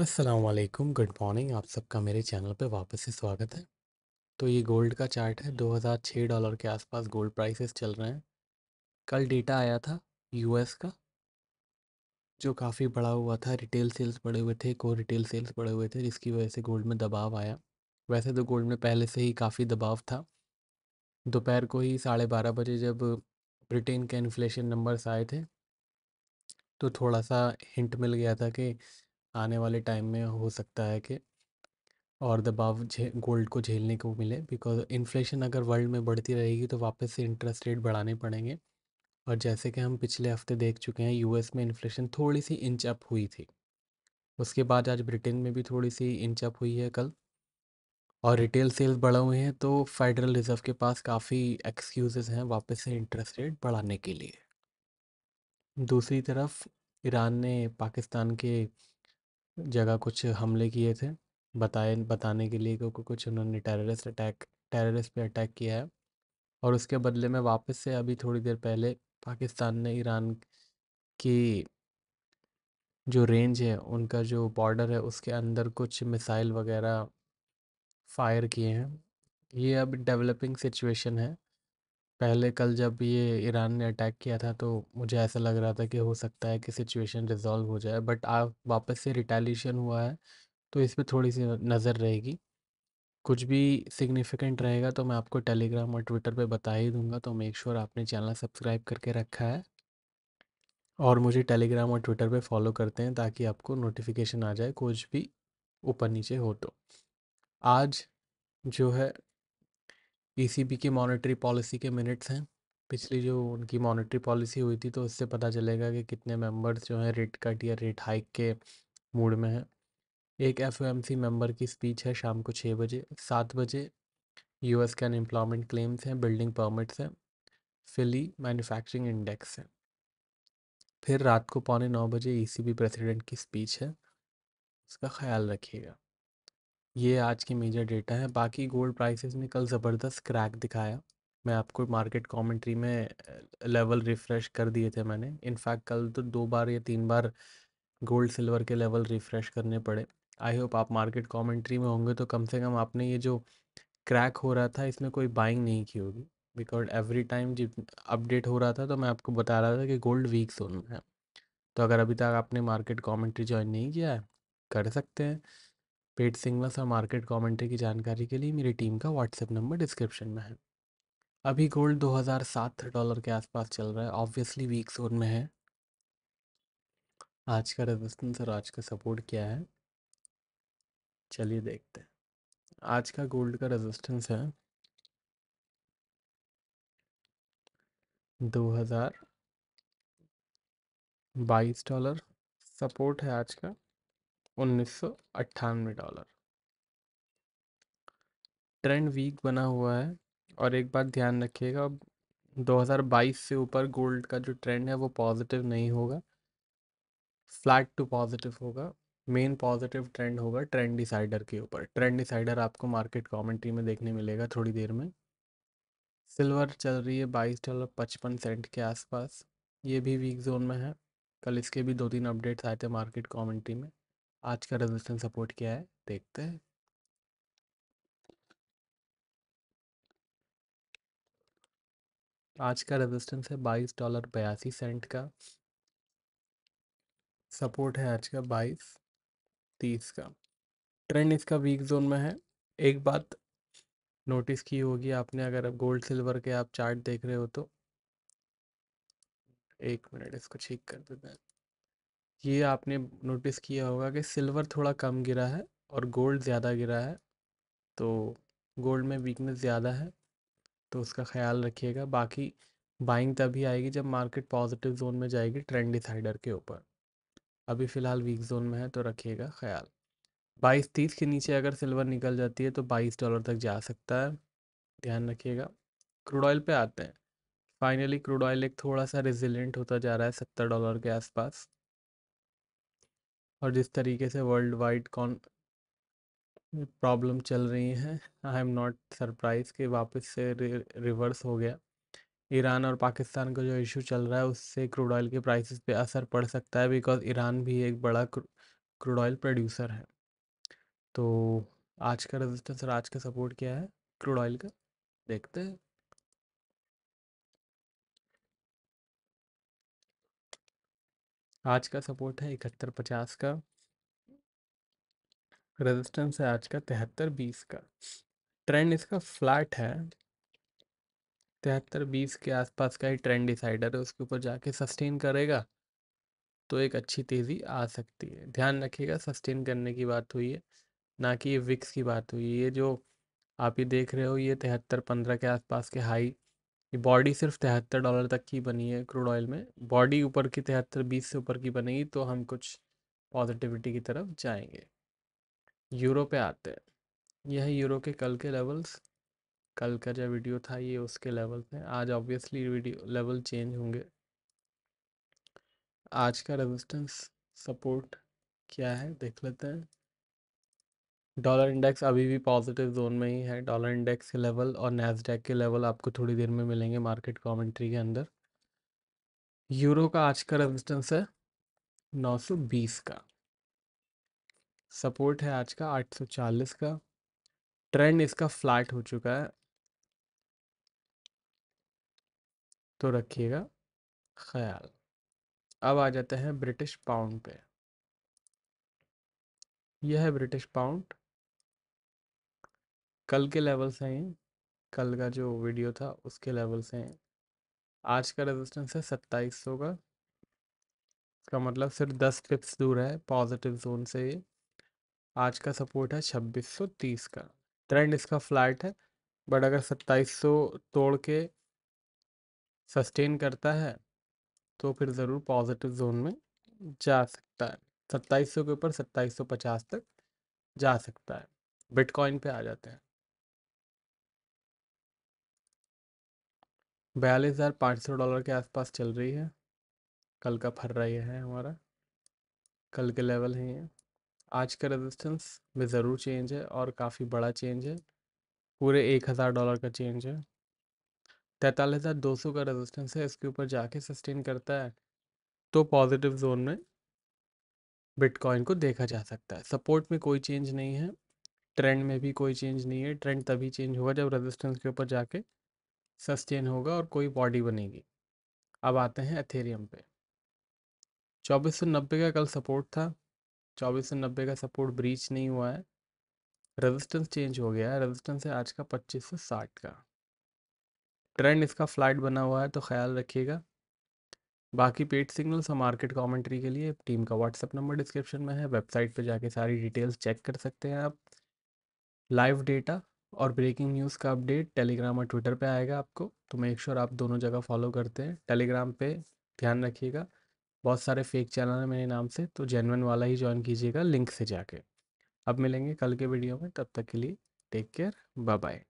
असलकुम good morning आप सबका मेरे चैनल पे वापस से स्वागत है तो ये गोल्ड का चार्ट है 2006 डॉलर के आसपास गोल्ड प्राइसेस चल रहे हैं कल डेटा आया था यूएस का जो काफ़ी बड़ा हुआ था रिटेल सेल्स बढ़े हुए थे कोर रिटेल सेल्स बढ़े हुए थे जिसकी वजह से गोल्ड में दबाव आया वैसे तो गोल्ड में पहले से ही काफ़ी दबाव था दोपहर को ही साढ़े बारह बजे जब ब्रिटेन के इन्फ्लेशन नंबर्स आए थे तो थोड़ा सा हिंट मिल गया था कि आने वाले टाइम में हो सकता है कि और दबाव झे गोल्ड को झेलने को मिले बिकॉज इन्फ्लेशन अगर वर्ल्ड में बढ़ती रहेगी तो वापस से इंटरेस्ट रेट बढ़ाने पड़ेंगे और जैसे कि हम पिछले हफ्ते देख चुके हैं यूएस में इन्फ्लेशन थोड़ी सी इंच अप हुई थी उसके बाद आज ब्रिटेन में भी थोड़ी सी इंच अप हुई है कल और रिटेल सेल्स बढ़े हुए हैं तो फेडरल रिजर्व के पास काफ़ी एक्सक्यूजेज़ हैं वापस से इंटरेस्ट रेट बढ़ाने के लिए दूसरी तरफ ईरान ने पाकिस्तान के जगह कुछ हमले किए थे बताए बताने के लिए क्योंकि कुछ उन्होंने टेररिस्ट अटैक टेररिस्ट पे अटैक किया है और उसके बदले में वापस से अभी थोड़ी देर पहले पाकिस्तान ने ईरान की जो रेंज है उनका जो बॉर्डर है उसके अंदर कुछ मिसाइल वगैरह फायर किए हैं ये अब डेवलपिंग सिचुएशन है पहले कल जब ये ईरान ने अटैक किया था तो मुझे ऐसा लग रहा था कि हो सकता है कि सिचुएशन रिजॉल्व हो जाए बट आप वापस से रिटेलिएशन हुआ है तो इस पर थोड़ी सी नज़र रहेगी कुछ भी सिग्निफिकेंट रहेगा तो मैं आपको टेलीग्राम और ट्विटर पे बता ही दूंगा तो मेक श्योर sure आपने चैनल सब्सक्राइब करके रखा है और मुझे टेलीग्राम और ट्विटर पे फॉलो करते हैं ताकि आपको नोटिफिकेशन आ जाए कुछ भी ऊपर नीचे हो तो आज जो है पीसीबी की मॉनेटरी पॉलिसी के मिनट्स हैं पिछली जो उनकी मॉनेटरी पॉलिसी हुई थी तो उससे पता चलेगा कि कितने मेंबर्स जो हैं रेट कट या रेट हाइक के मूड में हैं एक एफ मेंबर की स्पीच है शाम को छः बजे सात बजे यूएस के अनएम्प्लॉयमेंट क्लेम्स हैं बिल्डिंग परमिट्स हैं फिली मैन्युफैक्चरिंग इंडेक्स है फिर रात को पौने नौ बजे ईसीबी प्रेसिडेंट की स्पीच है उसका ख्याल रखिएगा ये आज की मेजर डेटा है बाकी गोल्ड प्राइसेस ने कल ज़बरदस्त क्रैक दिखाया मैं आपको मार्केट कमेंट्री में लेवल रिफ़्रेश कर दिए थे मैंने इनफैक्ट कल तो दो बार या तीन बार गोल्ड सिल्वर के लेवल रिफ़्रेश करने पड़े आई होप आप मार्केट कमेंट्री में होंगे तो कम से कम आपने ये जो क्रैक हो रहा था इसमें कोई बाइंग नहीं की होगी बिकॉज एवरी टाइम जब अपडेट हो रहा था तो मैं आपको बता रहा था कि गोल्ड वीक जोन में है तो अगर अभी तक आपने मार्केट कॉमेंट्री ज्वाइन नहीं किया है कर सकते हैं पेड सिग्नल्स और मार्केट कॉमेंट्री की जानकारी के लिए मेरी टीम का व्हाट्सएप नंबर डिस्क्रिप्शन में है अभी गोल्ड 2007 डॉलर के आसपास चल रहा है ऑब्वियसली वीक जोन में है आज का रेजिस्टेंस और आज का सपोर्ट क्या है चलिए देखते हैं आज का गोल्ड का रेजिस्टेंस है दो हज़ार बाईस डॉलर सपोर्ट है आज का उन्नीस डॉलर ट्रेंड वीक बना हुआ है और एक बात ध्यान रखिएगा 2022 से ऊपर गोल्ड का जो ट्रेंड है वो पॉजिटिव नहीं होगा फ्लैट टू पॉजिटिव होगा मेन पॉजिटिव ट्रेंड होगा ट्रेंड डिसाइडर के ऊपर ट्रेंड डिसाइडर आपको मार्केट कमेंट्री में देखने मिलेगा थोड़ी देर में सिल्वर चल रही है बाईस डॉलर पचपन सेंट के आसपास ये भी वीक जोन में है कल इसके भी दो तीन अपडेट्स आए थे मार्केट कमेंट्री में आज का रेजिस्टेंस सपोर्ट क्या है देखते हैं आज का रेजिस्टेंस है बाईस डॉलर बयासी सेंट का सपोर्ट है आज का बाईस तीस का ट्रेंड इसका वीक जोन में है एक बात नोटिस की होगी आपने अगर आप गोल्ड सिल्वर के आप चार्ट देख रहे हो तो एक मिनट इसको ठीक कर देते हैं ये आपने नोटिस किया होगा कि सिल्वर थोड़ा कम गिरा है और गोल्ड ज़्यादा गिरा है तो गोल्ड में वीकनेस ज़्यादा है तो उसका ख्याल रखिएगा बाकी बाइंग तभी आएगी जब मार्केट पॉजिटिव जोन में जाएगी ट्रेंड डिसाइडर के ऊपर अभी फ़िलहाल वीक जोन में है तो रखिएगा ख्याल बाईस तीस के नीचे अगर सिल्वर निकल जाती है तो बाईस डॉलर तक जा सकता है ध्यान रखिएगा क्रूड ऑयल पे आते हैं फाइनली क्रूड ऑयल एक थोड़ा सा रेजिलेंट होता जा रहा है सत्तर डॉलर के आसपास और जिस तरीके से वर्ल्ड वाइड कौन प्रॉब्लम चल रही हैं आई एम नॉट सरप्राइज कि वापस से रि, रिवर्स हो गया ईरान और पाकिस्तान का जो इशू चल रहा है उससे क्रूड ऑयल के प्राइसेस पे असर पड़ सकता है बिकॉज ईरान भी एक बड़ा क्रूड ऑयल प्रोड्यूसर है तो आज का रेजिस्टेंस और आज का सपोर्ट क्या है क्रूड ऑयल का देखते हैं आज का सपोर्ट है इकहत्तर पचास का रेजिस्टेंस है आज का तिहत्तर बीस का ट्रेंड इसका फ्लैट है तिहत्तर बीस के आसपास का ही ट्रेंड डिसाइडर है उसके ऊपर जाके सस्टेन करेगा तो एक अच्छी तेज़ी आ सकती है ध्यान रखिएगा सस्टेन करने की बात हुई है ना कि ये विक्स की बात हुई है ये जो आप ये देख रहे हो ये तिहत्तर पंद्रह के आसपास के हाई ये बॉडी सिर्फ तिहत्तर डॉलर तक की बनी है क्रूड ऑयल में बॉडी ऊपर की तिहत्तर बीस से ऊपर की बनेगी तो हम कुछ पॉजिटिविटी की तरफ जाएंगे यूरो पे आते हैं यह यूरो के कल के लेवल्स कल का जो वीडियो था ये उसके लेवल्स हैं आज ऑब्वियसली वीडियो लेवल चेंज होंगे आज का रेजिस्टेंस सपोर्ट क्या है देख लेते हैं डॉलर इंडेक्स अभी भी पॉजिटिव जोन में ही है डॉलर इंडेक्स के लेवल और नैसडेक के लेवल आपको थोड़ी देर में मिलेंगे मार्केट कॉमेंट्री के अंदर यूरो का आज का रेजिस्टेंस है 920 का सपोर्ट है आज का 840 का ट्रेंड इसका फ्लैट हो चुका है तो रखिएगा ख्याल अब आ जाते हैं ब्रिटिश पाउंड पे यह है ब्रिटिश पाउंड कल के लेवल्स हैं कल का जो वीडियो था उसके लेवल्स हैं आज का रेजिस्टेंस है सत्ताईस सौ का इसका मतलब सिर्फ दस पिप्स दूर है पॉजिटिव जोन से ये आज का सपोर्ट है छब्बीस सौ तीस का ट्रेंड इसका फ्लैट है बट अगर सत्ताईस सौ तोड़ के सस्टेन करता है तो फिर ज़रूर पॉजिटिव जोन में जा सकता है सत्ताईस सौ के ऊपर सत्ताईस सौ पचास तक जा सकता है बिटकॉइन पे आ जाते हैं बयालीस हज़ार पाँच सौ डॉलर के आसपास चल रही है कल का फर यह है हमारा कल के लेवल है ये आज का रेजिस्टेंस में ज़रूर चेंज है और काफ़ी बड़ा चेंज है पूरे एक हज़ार डॉलर का चेंज है तैंतालीस हज़ार दो सौ का रेजिस्टेंस है इसके ऊपर जाके सस्टेन करता है तो पॉजिटिव जोन में बिटकॉइन को देखा जा सकता है सपोर्ट में कोई चेंज नहीं है ट्रेंड में भी कोई चेंज नहीं है ट्रेंड तभी चेंज होगा जब रेजिस्टेंस के ऊपर जाके सस्टेन होगा और कोई बॉडी बनेगी अब आते हैं एथेरियम पे चौबीस सौ नब्बे का कल सपोर्ट था चौबीस सौ नब्बे का सपोर्ट ब्रीच नहीं हुआ है रेजिस्टेंस चेंज हो गया है रेजिस्टेंस है आज का पच्चीस सौ साठ का ट्रेंड इसका फ्लैट बना हुआ है तो ख्याल रखिएगा बाकी पेड सिग्नल्स और मार्केट कमेंट्री के लिए टीम का व्हाट्सअप नंबर डिस्क्रिप्शन में है वेबसाइट पर जाके सारी डिटेल्स चेक कर सकते हैं आप लाइव डेटा और ब्रेकिंग न्यूज़ का अपडेट टेलीग्राम और ट्विटर पे आएगा आपको तो मेक श्योर आप दोनों जगह फॉलो करते हैं टेलीग्राम पे ध्यान रखिएगा बहुत सारे फेक चैनल हैं मेरे नाम से तो जेनवन वाला ही ज्वाइन कीजिएगा लिंक से जाके अब मिलेंगे कल के वीडियो में तब तक के लिए टेक केयर बाय बाय